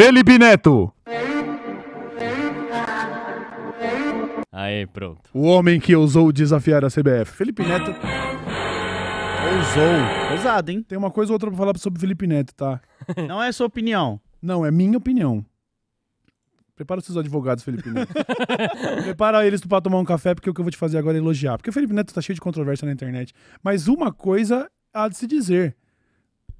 Felipe Neto. Aí, pronto. O homem que ousou desafiar a CBF. Felipe Neto. Ousou. Ousado, hein? Tem uma coisa ou outra pra falar sobre Felipe Neto, tá? Não é sua opinião. Não, é minha opinião. Prepara os seus advogados, Felipe Neto. Prepara eles pra tomar um café, porque o que eu vou te fazer agora é elogiar. Porque o Felipe Neto tá cheio de controvérsia na internet. Mas uma coisa há de se dizer.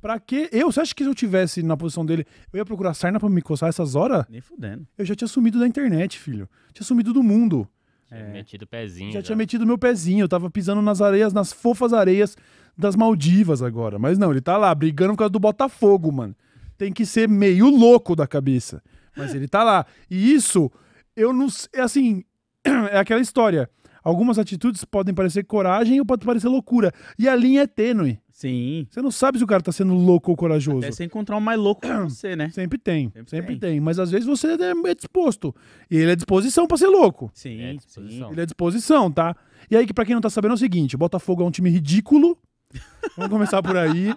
Pra que eu? Você acha que se eu tivesse na posição dele, eu ia procurar sarna pra me coçar essas horas? Nem fudendo. Eu já tinha sumido da internet, filho. Tinha sumido do mundo. Tinha é. metido o pezinho. Já, já, tinha metido meu pezinho. Eu tava pisando nas areias, nas fofas areias das Maldivas agora. Mas não, ele tá lá brigando por causa do Botafogo, mano. Tem que ser meio louco da cabeça. Mas ele tá lá. E isso, eu não. É assim, é aquela história. Algumas atitudes podem parecer coragem ou pode parecer loucura. E a linha é tênue. Sim. Você não sabe se o cara tá sendo louco ou corajoso. É você encontrar um mais louco que você, né? Sempre tem, sempre, sempre tem. tem. Mas às vezes você é, é disposto. E ele é disposição para ser louco. Sim, é disposição. Ele é disposição, tá? E aí, que pra quem não tá sabendo, é o seguinte: Botafogo é um time ridículo. Vamos começar por aí.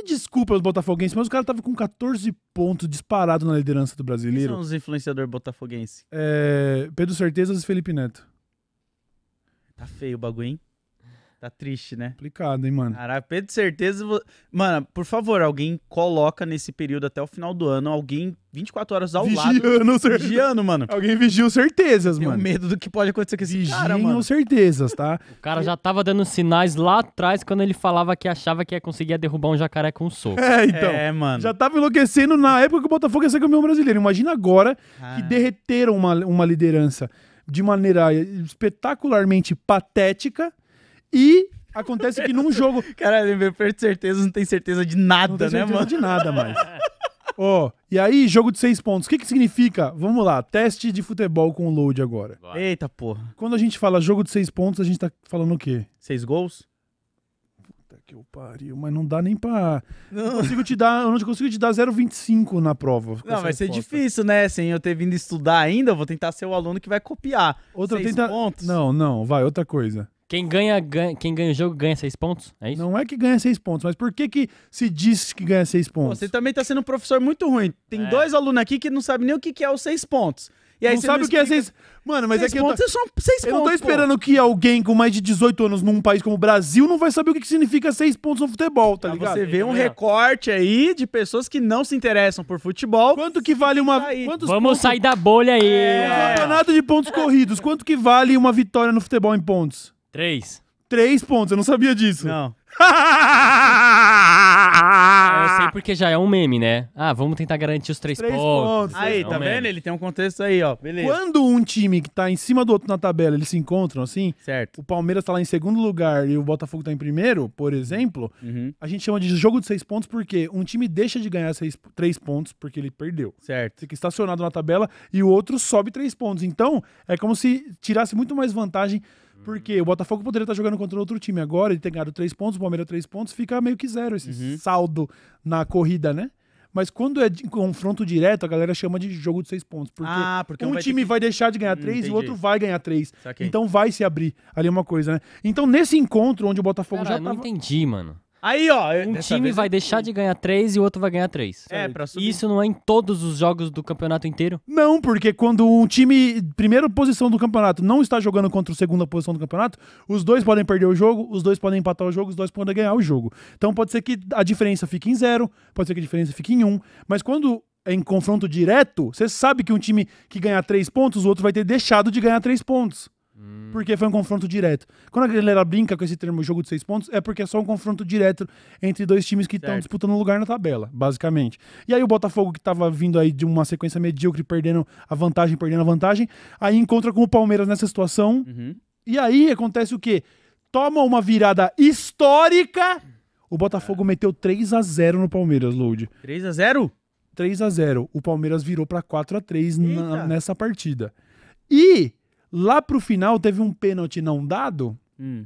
Me desculpa os botafoguenses, mas o cara tava com 14 pontos disparado na liderança do brasileiro. Quem são os influenciadores botafoguenses? É, Pedro Certezas e Felipe Neto. Tá feio o bagulho, hein? Tá triste, né? Complicado, hein, mano? Caralho, Pedro, certeza. Mano, por favor, alguém coloca nesse período até o final do ano, alguém 24 horas ao vigiando, lado. certeza Vigiando, mano. Alguém vigiou certezas, Tenho mano. medo do que pode acontecer com esse Vigiam cara, mano. certezas, tá? O cara já tava dando sinais lá atrás quando ele falava que achava que ia conseguir derrubar um jacaré com um soco. É, então. É, mano. Já tava enlouquecendo na época que o Botafogo ia ser campeão brasileiro. Imagina agora ah. que derreteram uma, uma liderança de maneira espetacularmente patética e acontece que num jogo. cara, meu perto certeza não tem certeza de nada, não tem né, certeza né, mano? De nada mais. Ó, oh, e aí, jogo de seis pontos. O que que significa? Vamos lá, teste de futebol com o load agora. Vai. Eita porra. Quando a gente fala jogo de seis pontos, a gente tá falando o quê? Seis gols? Puta que eu pariu, mas não dá nem pra. Não, consigo te dar, eu não consigo te dar 0,25 na prova. Não, vai ser difícil, né? Sem eu ter vindo estudar ainda, eu vou tentar ser o aluno que vai copiar. Outra seis tenta... pontos. Não, não, vai, outra coisa. Quem ganha, ganha, quem ganha o jogo ganha seis pontos? É isso? Não é que ganha seis pontos, mas por que, que se diz que ganha seis pontos? Você também está sendo um professor muito ruim. Tem é. dois alunos aqui que não sabem nem o que, que é os seis pontos. E aí não sabe não o que é seis. Mano, mas é seis é que. Pontos, eu, tô... são seis eu pontos, não tô esperando pô. que alguém com mais de 18 anos num país como o Brasil não vai saber o que, que significa seis pontos no futebol, tá ah, ligado? Você vê um recorte aí de pessoas que não se interessam por futebol. Quanto que vale uma. Vamos pontos... sair da bolha aí. É. Um campeonato de pontos corridos. Quanto que vale uma vitória no futebol em pontos? Três. Três pontos, eu não sabia disso. Não. É, eu sei porque já é um meme, né? Ah, vamos tentar garantir os três, Três pontos. pontos. Aí, É um tá meme. Tá vendo? Ele tem um contexto aí, ó. Beleza. Quando um time que tá em cima do outro na tabela, eles se encontram assim, Certo. o Palmeiras tá lá em segundo lugar e o Botafogo tá em primeiro, por exemplo, Uhum. a gente chama de jogo de seis pontos porque um time deixa de ganhar seis, três pontos porque ele perdeu. Certo. Fica estacionado na tabela e o outro sobe três pontos. Então, é como se tirasse muito mais vantagem porque o Botafogo poderia estar jogando contra outro time agora, ele tem ganhado três pontos, o Palmeiras três pontos, fica meio que zero esse uhum. saldo na corrida, né? Mas quando é confronto direto, a galera chama de jogo de seis pontos. Porque, ah, porque um, vai time que... vai deixar de ganhar hum, três e o outro vai ganhar três. Saquei. Então vai se abrir ali uma coisa, né? Então nesse encontro onde o Botafogo Cara, já. Eu tava... não entendi, mano. Aí, ó. Um time é vai eu... deixar de ganhar três e o outro vai ganhar três. É, pra subir. Isso não é em todos os jogos do campeonato inteiro? Não, porque quando um time, primeira posição do campeonato, não está jogando contra a segunda posição do campeonato, os dois podem perder o jogo, os dois podem empatar o jogo, os dois podem ganhar o jogo. Então pode ser que a diferença fique em zero, pode ser que a diferença fique em um, mas quando é em confronto direto, você sabe que um time que ganhar três pontos, o outro vai ter deixado de ganhar três pontos. Hum. Porque foi um confronto direto. Quando a galera brinca com esse termo jogo de seis pontos, é porque é só um confronto direto entre dois times que estão disputando lugar na tabela, basicamente. E aí o Botafogo, que estava vindo aí de uma sequência medíocre, perdendo a vantagem, perdendo a vantagem, aí encontra com o Palmeiras nessa situação. Uhum. E aí acontece o quê? Toma uma virada histórica. O Botafogo é. meteu 3 a 0 no Palmeiras, Load. 3 a 0 3 a 0 O Palmeiras virou para 4 a 3 na, nessa partida. E Lá pro final teve um pênalti não dado. Hum.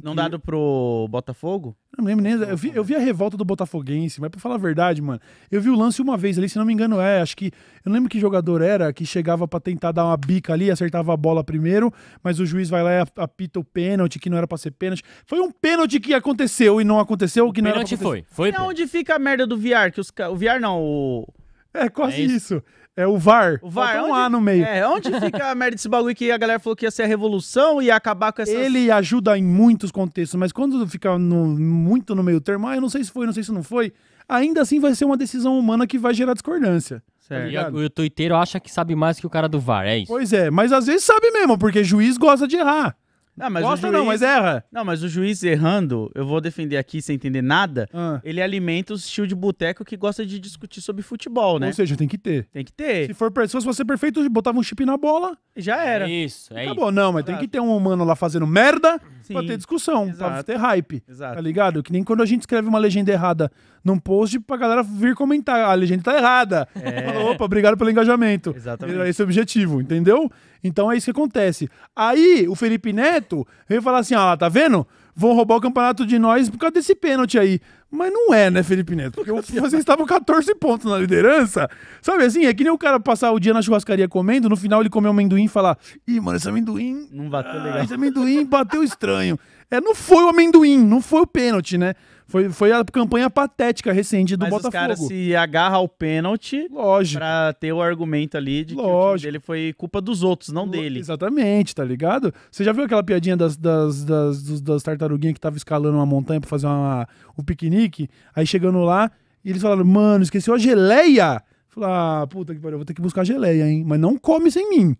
Não dado pro Botafogo? Não lembro nem. Eu vi, eu vi, a revolta do Botafoguense, mas pra falar a verdade, mano, eu vi o lance uma vez ali, se não me engano, é. Acho que. Eu lembro que jogador era que chegava para tentar dar uma bica ali, acertava a bola primeiro, mas o juiz vai lá e apita o pênalti, que não era pra ser pênalti. Foi um pênalti que aconteceu e não aconteceu, que não pênalti era pra foi. Foi. E onde fica a merda do VR? Que os, o VR não, o. É, quase é isso. isso. É o VAR. O VAR. um onde, A no meio. É, onde fica a merda desse bagulho que a galera falou que ia ser a revolução e ia acabar com essa. Ele ajuda em muitos contextos, mas quando fica no, muito no meio termo, ah, eu não sei se foi, não sei se não foi, ainda assim vai ser uma decisão humana que vai gerar discordância. Tá certo. Tá e o Twitter acha que sabe mais que o cara do VAR, é isso? Pois é, mas às vezes sabe mesmo, porque juiz gosta de errar. Não, mas Gosta o juiz... não, mas erra. Não, mas o juiz errando, eu vou defender aqui sem entender nada, ah. ele alimenta os estilo de boteco que gosta de discutir sobre futebol, né? Ou seja, tem que ter. Tem que ter. Se for pessoa, você perfeito, botava um chip na bola. Já era. É isso, é Acabou. Isso. Não, mas tem que ter um humano lá fazendo merda Sim. pra ter discussão, Exato. pra ter hype. Tá Exato. Tá ligado? Que nem quando a gente escreve uma legenda errada num post pra galera vir comentar. Ah, a legenda tá errada. É. Fala, Opa, obrigado pelo engajamento. Exatamente. Esse é o objetivo, entendeu? Então é isso que acontece. Aí o Felipe Neto direto. ia falar assim: ó, ah, tá vendo? Vão roubar o campeonato de nós por causa desse pênalti aí. Mas não é, né, Felipe Neto? Porque vocês estavam 14 pontos na liderança. Sabe assim? É que nem o cara passar o dia na churrascaria comendo, no final ele comeu amendoim e falar: Ih, mano, esse amendoim. Não bateu legal. Ah, esse amendoim bateu estranho. É, não foi o amendoim, não foi o pênalti, né? Foi, foi a campanha patética recente do Mas Botafogo. Os caras se agarram ao pênalti. Lógico. Pra ter o argumento ali de Lógico. que ele foi culpa dos outros, não dele. Exatamente, tá ligado? Você já viu aquela piadinha das, das, das, das, das tartaruguinhas que tava escalando uma montanha pra fazer uma, um piquenique? Aí chegando lá, eles falaram, mano, esqueceu a geleia. Fala: ah, puta que pariu, vou ter que buscar geleia, hein? Mas não come sem mim.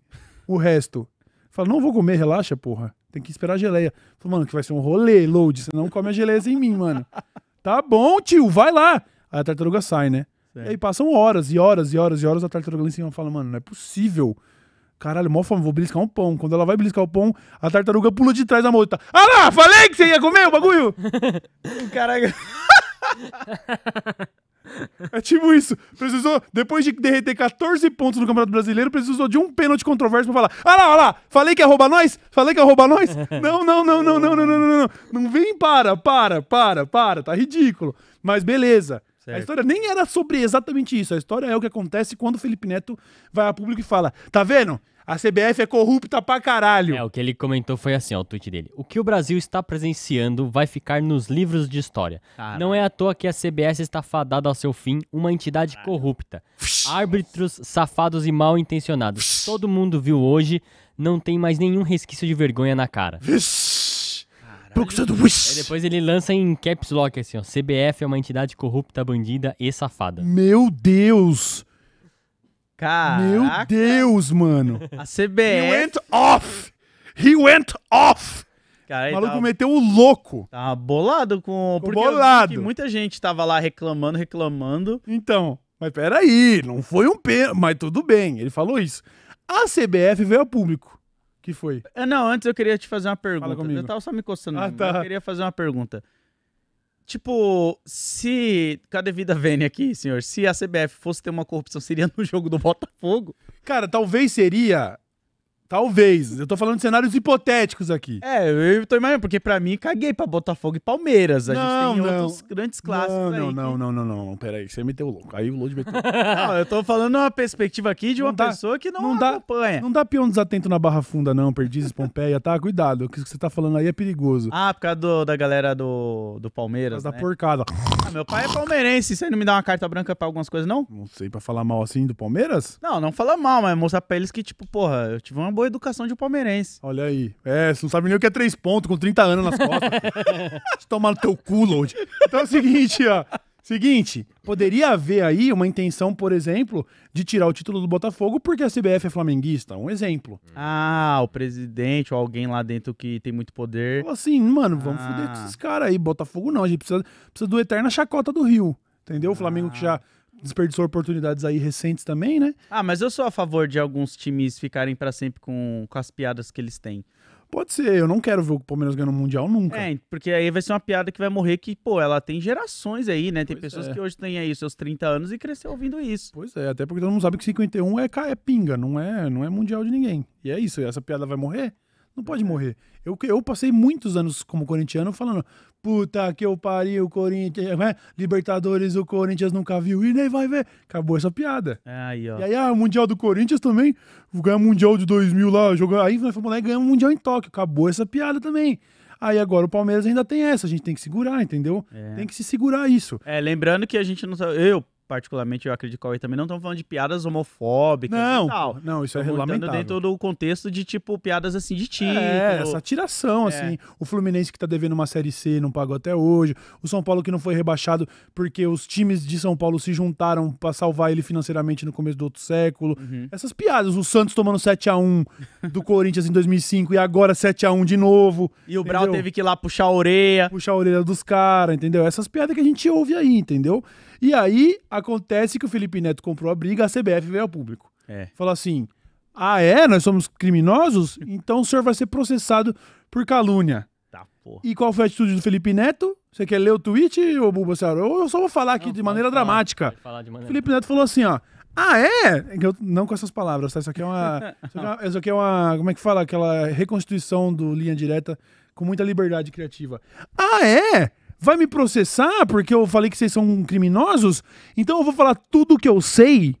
O resto. Fala, não vou comer, relaxa, porra. Tem que esperar a geleia. Falei, mano, que vai ser um rolê, load. Você não come a geleia sem mim, mano. Tá bom, tio, vai lá. Aí a tartaruga sai, né? E aí passam horas e horas e horas e horas. A tartaruga lá em cima fala, mano, não é possível. Caralho, mó fome, vou beliscar um pão. Quando ela vai beliscar o pão, a tartaruga pula de trás da moita. Ah lá, falei que você ia comer o bagulho! Caralho. É tipo isso. Precisou, depois de derreter 14 pontos no Campeonato Brasileiro, precisou de um pênalti controverso pra falar: ah lá, ah lá, falei que ia roubar nós? Falei que ia roubar nós? Não, não, não, não, não, não, não, não, não. Não vem, para, para, para, para, tá ridículo. Mas beleza. Certo. A história nem era sobre exatamente isso. A história é o que acontece quando o Felipe Neto vai a público e fala: tá vendo? A CBF é corrupta pra caralho. É, o que ele comentou foi assim, ó, o tweet dele. O que o Brasil está presenciando vai ficar nos livros de história. Não é à toa que a CBS está fadada ao seu fim, uma entidade corrupta. Árbitros safados e mal intencionados. Todo mundo viu hoje, não tem mais nenhum resquício de vergonha na cara. É Aí depois ele lança em caps lock assim, ó. CBF é uma entidade corrupta, bandida e safada. Meu Deus! Caraca. Meu Deus, mano. A CBF. He went off! He went off! Cara, o maluco tava... meteu o louco. Tava bolado com. Porque bolado. muita gente tava lá reclamando, reclamando. Então, mas peraí, não foi um pênalti. Mas tudo bem, ele falou isso. A CBF veio ao público. Que foi? É, não, antes eu queria te fazer uma pergunta. Eu tava só me coçando. Ah, tá. Eu queria fazer uma pergunta. Tipo, se. Cadê vida vênia aqui, senhor? Se a CBF fosse ter uma corrupção, seria no jogo do Botafogo? Cara, talvez seria Talvez. Eu tô falando de cenários hipotéticos aqui. É, eu tô imaginando, porque pra mim caguei pra Botafogo e Palmeiras. A não, gente tem não. outros grandes clássicos não, aí. Não, que... não, não, não, não, Peraí, você meteu o louco. Aí o Load meteu. não, eu tô falando uma perspectiva aqui de uma pessoa que não, não dá, acompanha. Não dá peão desatento na barra funda, não, Perdizes, Pompeia, tá? Cuidado, o que você tá falando aí é perigoso. Ah, por causa do, da galera do, do Palmeiras. Por né? da porcada. Ah, meu pai é palmeirense. Você não me dá uma carta branca pra algumas coisas, não? Não sei, pra falar mal assim do Palmeiras? Não, não falar mal, mas mostrar pra eles que, tipo, porra, eu tive uma boa educação de palmeirense. Olha aí. É, você não sabe nem o que é três pontos com 30 anos nas costas. Te tomar no teu cu, Load. Então é o seguinte, ó. Seguinte, poderia haver aí uma intenção, por exemplo, de tirar o título do Botafogo porque a CBF é flamenguista. Um exemplo. Ah, o presidente ou alguém lá dentro que tem muito poder. Fala assim, mano, vamos ah. foder com ah. esses caras aí. Botafogo não, a gente precisa, precisa do eterna chacota do Rio. Entendeu? O Flamengo ah. que já desperdiçou oportunidades aí recentes também, né? Ah, mas eu sou a favor de alguns times ficarem para sempre com, com as piadas que eles têm. Pode ser, eu não quero ver o Palmeiras ganhando o Mundial nunca. É, porque aí vai ser uma piada que vai morrer que, pô, ela tem gerações aí, né? Tem pois pessoas é. que hoje têm aí seus 30 anos e cresceu ouvindo isso. Pois é, até porque todo mundo sabe que 51 é, é pinga, não é, não é Mundial de ninguém. E é isso, essa piada vai morrer. Não pode é. morrer. Eu, eu passei muitos anos como corintiano falando, puta que eu pari o Corinthians, né? Libertadores, o Corinthians nunca viu, e nem vai ver. Acabou essa piada. É, aí, ó. E aí, ah, Mundial do Corinthians também, ganhamos Mundial de 2000 lá, jogar aí nós fomos lá e ganhamos Mundial em Tóquio. Acabou essa piada também. Aí agora o Palmeiras ainda tem essa, a gente tem que segurar, entendeu? É. Tem que se segurar isso. É, lembrando que a gente não sabe. Eu, particularmente, eu acredito que o também não estão falando de piadas homofóbicas não, e tal. Não, isso Estamos é regulamentado dentro do contexto de, tipo, piadas assim de título. É, essa tiração, é. assim. O Fluminense que tá devendo uma Série C não pagou até hoje. O São Paulo que não foi rebaixado porque os times de São Paulo se juntaram para salvar ele financeiramente no começo do outro século. Uhum. Essas piadas. O Santos tomando 7 a 1 do Corinthians em 2005 e agora 7 a 1 de novo. E o Brau teve que ir lá puxar a orelha. Puxar a orelha dos caras, entendeu? Essas piadas que a gente ouve aí, entendeu? E aí, a Acontece que o Felipe Neto comprou a briga, a CBF veio ao público. É. Falou assim: ah, é? Nós somos criminosos? Então o senhor vai ser processado por calúnia. Tá, porra. E qual foi a atitude do Felipe Neto? Você quer ler o tweet, ô Bulbasauro? Eu só vou falar aqui não, de, maneira falar, dramática. Falar de maneira... Felipe Neto falou assim, ó. Ah, é? é eu, não com essas palavras, tá? Isso aqui é uma. isso, aqui é uma isso aqui é uma. Como é que fala? Aquela reconstituição do linha direta com muita liberdade criativa. Ah, é? vai me processar porque eu falei que vocês são criminosos? Então eu vou falar tudo o que eu sei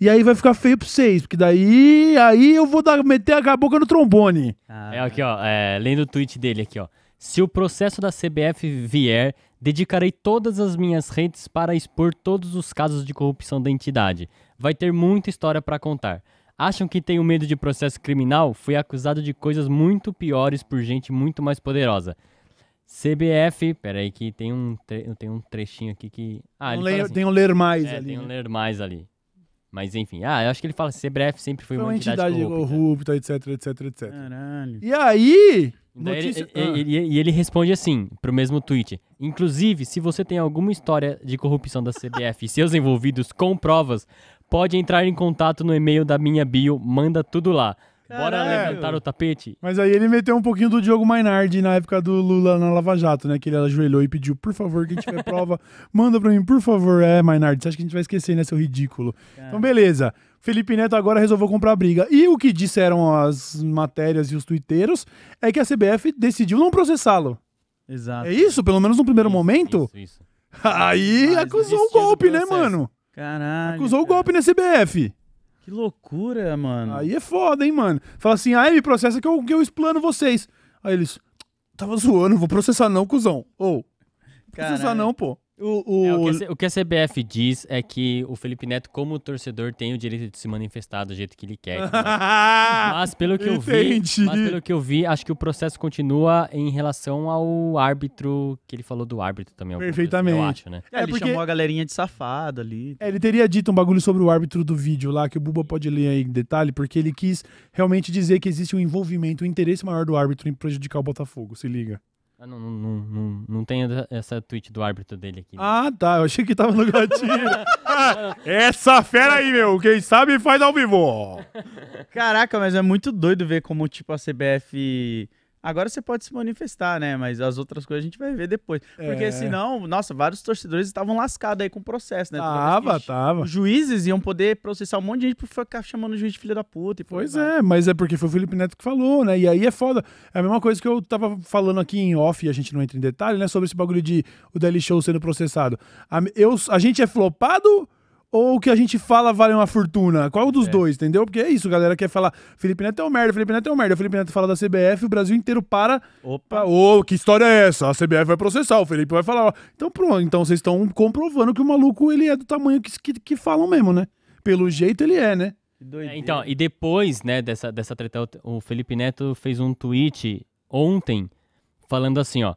e aí vai ficar feio pra vocês, porque daí aí eu vou dar, meter a boca no trombone. Ah. É aqui, ó, é, lendo o tweet dele aqui, ó. Se o processo da CBF vier, dedicarei todas as minhas redes para expor todos os casos de corrupção da entidade. Vai ter muita história para contar. Acham que tenho medo de processo criminal? Fui acusado de coisas muito piores por gente muito mais poderosa. CBF, peraí que tem um, tre... tem um trechinho aqui que... Ah, um ler, assim, tem um ler mais é, ali. tem um né? ler mais ali. Mas enfim, ah, eu acho que ele fala que CBF sempre foi, foi uma, uma entidade, entidade corrupta, etc, etc, etc. Caralho. E aí... Notícia... Ele, ah. ele, responde assim, pro mesmo tweet. Inclusive, se você tem alguma história de corrupção da CBF e seus envolvidos com provas, pode entrar em contato no e-mail da minha bio, manda tudo lá. Bora Caralho. levantar o tapete. Mas aí ele meteu um pouquinho do Diogo Mainardi na época do Lula na Lava Jato, né? Que ele ajoelhou e pediu, por favor, quem tiver prova, manda pra mim, por favor. É, Mainardi, você acha que a gente vai esquecer, né, seu ridículo? Caralho. É. Então, beleza. Felipe Neto agora resolveu comprar briga. E o que disseram as matérias e os twitteiros é que a CBF decidiu não processá-lo. Exato. É isso? Pelo menos no primeiro isso, momento? Isso, isso. Aí Mas acusou o golpe, né, mano? Caralho. Acusou o cara. golpe na CBF. Que loucura, mano. Aí é foda, hein, mano. Fala assim, ai, me processa que eu, que eu explano vocês. Aí eles, tava zoando, vou processar não, cuzão. Ou, oh, processar não, pô. O, o... É, o, que a, o, que a, CBF diz é que o Felipe Neto, como torcedor, tem o direito de se manifestar do jeito que ele quer. mas pelo que eu vi, mas pelo que eu vi, acho que o processo continua em relação ao árbitro que ele falou do árbitro também. Assim, Perfeitamente. eu acho, né? É, ele é, porque... chamou a galerinha de safada ali. É, ele teria dito um bagulho sobre o árbitro do vídeo lá que o Buba pode ler aí em detalhe, porque ele quis realmente dizer que existe um envolvimento, um interesse maior do árbitro em prejudicar o Botafogo. Se liga. Ah, não, não, não, não, não tem essa tweet do árbitro dele aqui. Né? Ah, tá. Eu achei que tava no gatinho. essa fera aí, meu. Quem sabe faz ao vivo. Caraca, mas é muito doido ver como, tipo, a CBF Agora você pode se manifestar, né? Mas as outras coisas a gente vai ver depois. Porque é. senão, nossa, vários torcedores estavam lascados aí com o processo, né? Tava, tava. Os juízes iam poder processar um monte de gente por ficar chamando o juiz de filho da puta. E pois é, mas é porque foi o Felipe Neto que falou, né? E aí é foda. É a mesma coisa que eu tava falando aqui em off, e a gente não entra em detalhe, né? Sobre esse bagulho de o Daily Show sendo processado. A, eu, a gente é flopado ou o que a gente fala vale uma fortuna? Qual dos é. dois, entendeu? Porque é isso, galera quer falar, Felipe Neto é um merda, Felipe Neto é um merda, o Felipe Neto fala da CBF, o Brasil inteiro para. Opa, ô, oh, que história é essa? A CBF vai processar, o Felipe vai falar. Então pronto, então vocês estão comprovando que o maluco ele é do tamanho que, que, que falam mesmo, né? Pelo jeito ele é, né? É, então, e depois, né, dessa, dessa treta, o Felipe Neto fez um tweet ontem falando assim, ó.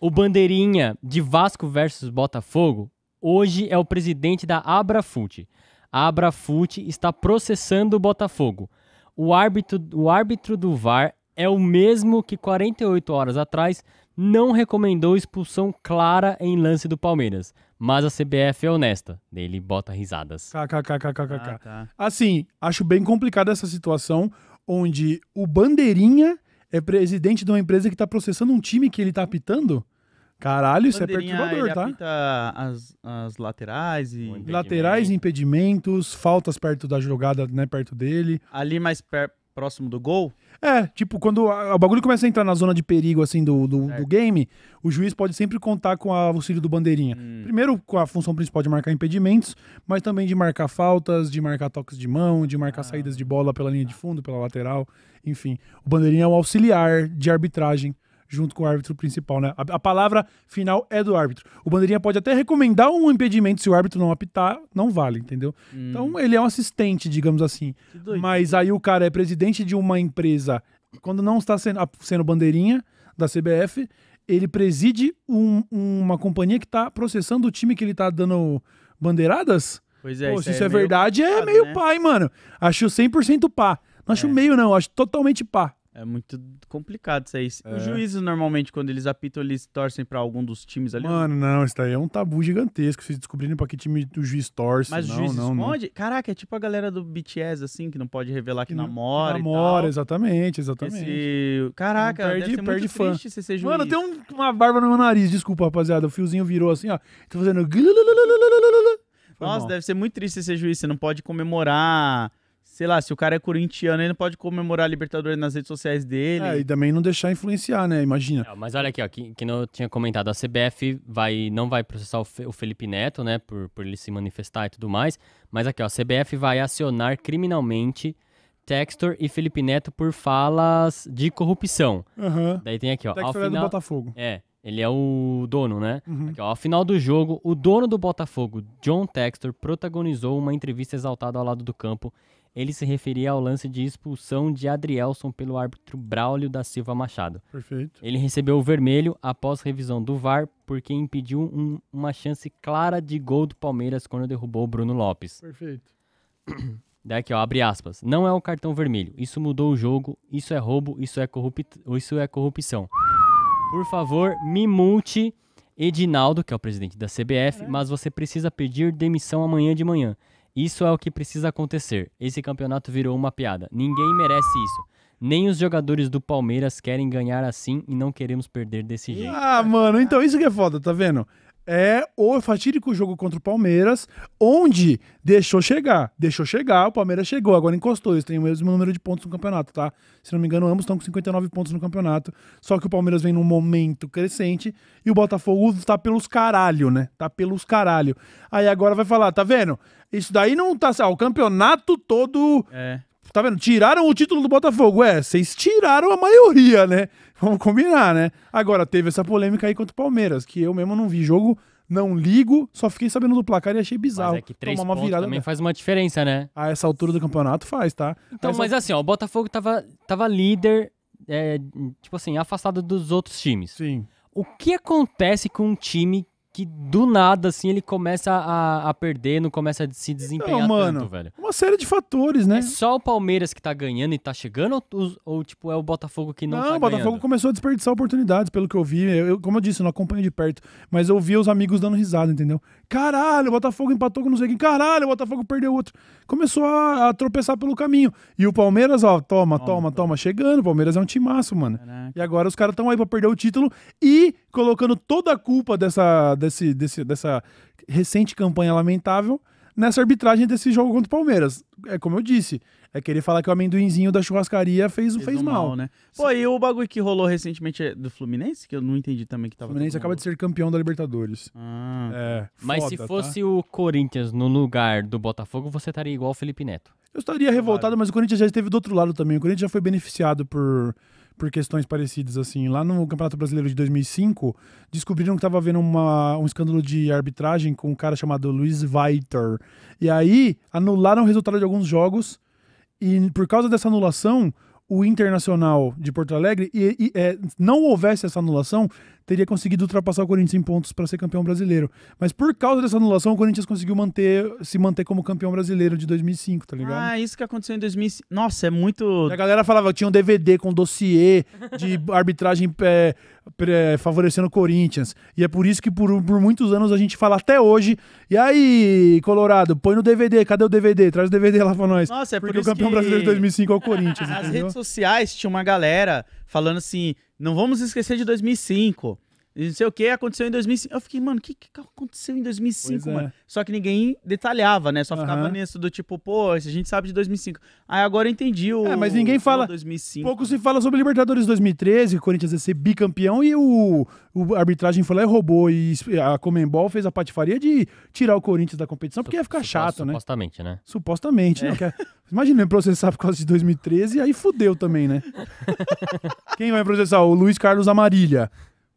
O bandeirinha de Vasco versus Botafogo hoje é o presidente da Abrafute. A Abrafute está processando o Botafogo. O árbitro, o árbitro do VAR é o mesmo que 48 horas atrás não recomendou expulsão clara em lance do Palmeiras. Mas a CBF é honesta. Ele bota risadas. KKKKKK. Ah, tá. Assim, acho bem complicada essa situação onde o Bandeirinha é presidente de uma empresa que está processando um time que ele está apitando. Caralho, isso é perturbador, tá? as, as laterais e. Laterais, impedimentos, faltas perto da jogada, né? Perto dele. Ali mais per... próximo do gol? É, tipo, quando o bagulho começa a entrar na zona de perigo, assim, do, do, do game, o juiz pode sempre contar com o auxílio do bandeirinha. Hum. Primeiro, com a função principal de marcar impedimentos, mas também de marcar faltas, de marcar toques de mão, de marcar ah. saídas de bola pela linha de fundo, pela lateral, enfim. O bandeirinha é um auxiliar de arbitragem junto com o árbitro principal, né? A, a, palavra final é do árbitro. O bandeirinha pode até recomendar um impedimento se o árbitro não apitar, não vale, entendeu? Hum. Então ele é um assistente, digamos assim. Mas aí o cara é presidente de uma empresa, quando não está sendo, sendo bandeirinha da CBF, ele preside um, uma companhia que está processando o time que ele está dando bandeiradas. Pois é, Pô, se isso é, é verdade, é meio né? pai, mano. Acho 100% pá. Não acho é. meio, não. Acho totalmente pá. É muito complicado isso aí. É. Os juízes, normalmente, quando eles apitam, eles torcem para algum dos times ali. Mano, não, isso daí é um tabu gigantesco. Vocês descobrirem pra que time o juiz torce. Mas não, o juiz não, Não. Caraca, é tipo a galera do BTS, assim, que não pode revelar que, que namora. Que namora, exatamente, exatamente. Esse... Caraca, perde, fã. Mano, tem um, uma barba no meu nariz, desculpa, rapaziada. O fiozinho virou assim, ó. Tô tá fazendo. Foi Nossa, mal. deve ser muito triste ser juiz. Você não pode comemorar sei lá, se o cara é corintiano, ele não pode comemorar a Libertadores nas redes sociais dele. É, e também não deixar influenciar, né? Imagina. É, mas olha aqui, ó, que, que não tinha comentado, a CBF vai, não vai processar o, Fe, o, Felipe Neto, né, por, por ele se manifestar e tudo mais, mas aqui, ó, a CBF vai acionar criminalmente Textor e Felipe Neto por falas de corrupção. Uhum. Daí tem aqui, ó. ao final... é do Botafogo. É, ele é o dono, né? Uhum. Aqui, ó, ao final do jogo, o dono do Botafogo, John Textor, protagonizou uma entrevista exaltada ao lado do campo ele se referia ao lance de expulsão de Adrielson pelo árbitro Braulio da Silva Machado. Perfeito. Ele recebeu o vermelho após revisão do VAR porque impediu um, uma chance clara de gol do Palmeiras quando derrubou Bruno Lopes. Perfeito. Daqui, ó, abre aspas. Não é um cartão vermelho. Isso mudou o jogo. Isso é roubo. Isso é, isso é corrupção. Por favor, me multe, Edinaldo, que é o presidente da CBF, mas você precisa pedir demissão amanhã de manhã. Isso é o que precisa acontecer. Esse campeonato virou uma piada. Ninguém merece isso. Nem os jogadores do Palmeiras querem ganhar assim e não queremos perder desse ah, jeito. Ah, mano, então isso que é foda, tá vendo? é o fatídico jogo contra o Palmeiras, onde deixou chegar, deixou chegar, o Palmeiras chegou, agora encostou, eles têm o mesmo número de pontos no campeonato, tá? Se não me engano, ambos estão com 59 pontos no campeonato, só que o Palmeiras vem num momento crescente e o Botafogo tá pelos caralho, né? Tá pelos caralho. Aí agora vai falar, tá vendo? Isso daí não tá, ó, ah, o campeonato todo é. Tá vendo? Tiraram o título do Botafogo. É, vocês tiraram a maioria, né? Vamos combinar, né? Agora, teve essa polêmica aí contra o Palmeiras, que eu mesmo não vi jogo, não ligo, só fiquei sabendo do placar e achei bizarro. Mas é que três Tomar uma virada também né? faz uma diferença, né? A essa altura do campeonato faz, tá? Então, essa... mas assim, ó, o Botafogo tava, tava líder, é, tipo assim, afastado dos outros times. Sim. O que acontece com um time que do nada, assim, ele começa a, a perder, não começa a se desempenhar não, mano, tanto, velho? Uma série de fatores, né? É só o Palmeiras que tá ganhando e tá chegando, ou, ou tipo, é o Botafogo que não, não tá Não, o Botafogo ganhando? começou a desperdiçar oportunidades, pelo que eu vi. Eu, eu, como eu disse, eu não acompanho de perto, mas eu vi os amigos dando risada, entendeu? Caralho, o Botafogo empatou com não sei quem. Caralho, o Botafogo perdeu outro. Começou a, a tropeçar pelo caminho. E o Palmeiras, ó, toma, toma, toma, toma. chegando. O Palmeiras é um timaço, mano. Caraca. E agora os caras estão aí pra perder o título e colocando toda a culpa dessa, dessa desse, desse, dessa recente campanha lamentável nessa arbitragem desse jogo contra o Palmeiras. É como eu disse, é querer falar que o amendoinzinho da churrascaria fez, fez, fez mal. mal. né? Pô, e o bagulho que rolou recentemente é do Fluminense, que eu não entendi também que tava. O Fluminense acaba de ser campeão da Libertadores. Ah. É, Mas se tá? fosse tá? o Corinthians no lugar do Botafogo, você estaria igual o Felipe Neto. Eu estaria revoltado, mas o Corinthians já esteve do outro lado também. O Corinthians já foi beneficiado por, por questões parecidas, assim. Lá no Campeonato Brasileiro de 2005, descobriram que estava havendo uma, um escândalo de arbitragem com um cara chamado Luiz Weiter. E aí, anularam o resultado de alguns jogos e, por causa dessa anulação, o Internacional de Porto Alegre e, e é, não houvesse essa anulação, teria conseguido ultrapassar o Corinthians em pontos para ser campeão brasileiro. Mas por causa dessa anulação, o Corinthians conseguiu manter, se manter como campeão brasileiro de 2005, tá ligado? Ah, isso que aconteceu em 2005. Nossa, é muito. a galera falava tinha um DVD com dossiê de arbitragem é, favorecendo o Corinthians. E é por isso que por, por, muitos anos a gente fala até hoje. E aí, Colorado, põe no DVD, cadê o DVD? Traz o DVD lá pra nós. Nossa, é Porque por isso o campeão que... brasileiro de 2005 é o Corinthians. As entendeu? redes sociais tinha uma galera falando assim: não vamos esquecer de 2005 não sei o que, aconteceu em 2005. Eu fiquei, mano, o que, que aconteceu em 2005, é. mano? Só que ninguém detalhava, né? Só ficava uhum. nisso do tipo, pô, a gente sabe de 2005. Aí agora eu entendi o... É, mas ninguém fala... 2005. Pouco se fala sobre Libertadores 2013, o Corinthians ia ser bicampeão e o, o arbitragem foi lá e roubou. E a Comembol fez a patifaria de tirar o Corinthians da competição, porque ia ficar chato, né? Supostamente, né? Supostamente, né? é. né? Imagina processar por causa de 2013 e aí fudeu também, né? Quem vai processar? O Luiz Carlos Amarilha.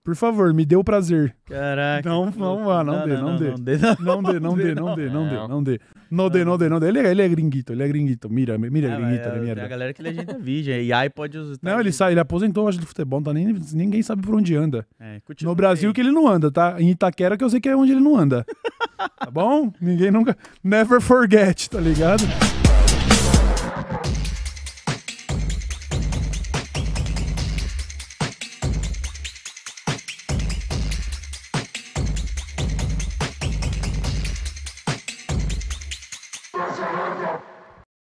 Por favor, me dê o prazer. Caraca. Não, não, ah, não, dê, não, dê. Não dê, não dê, não dê, é, não dê, não dê, não dê. Não dê, não dê, não dê. Ele é, ele é gringuito, ele é gringuito. Mira, mira, ah, gringuito, é, merda. Tem a galera que legenda virgem, e é, aí pode usar. Não, ele sai, ele aposentou, hoje do futebol, tá nem, ninguém sabe por onde anda. É, no Brasil que ele não anda, tá? Em Itaquera que eu sei que é onde ele não anda. tá bom? Ninguém nunca... Never forget, tá ligado?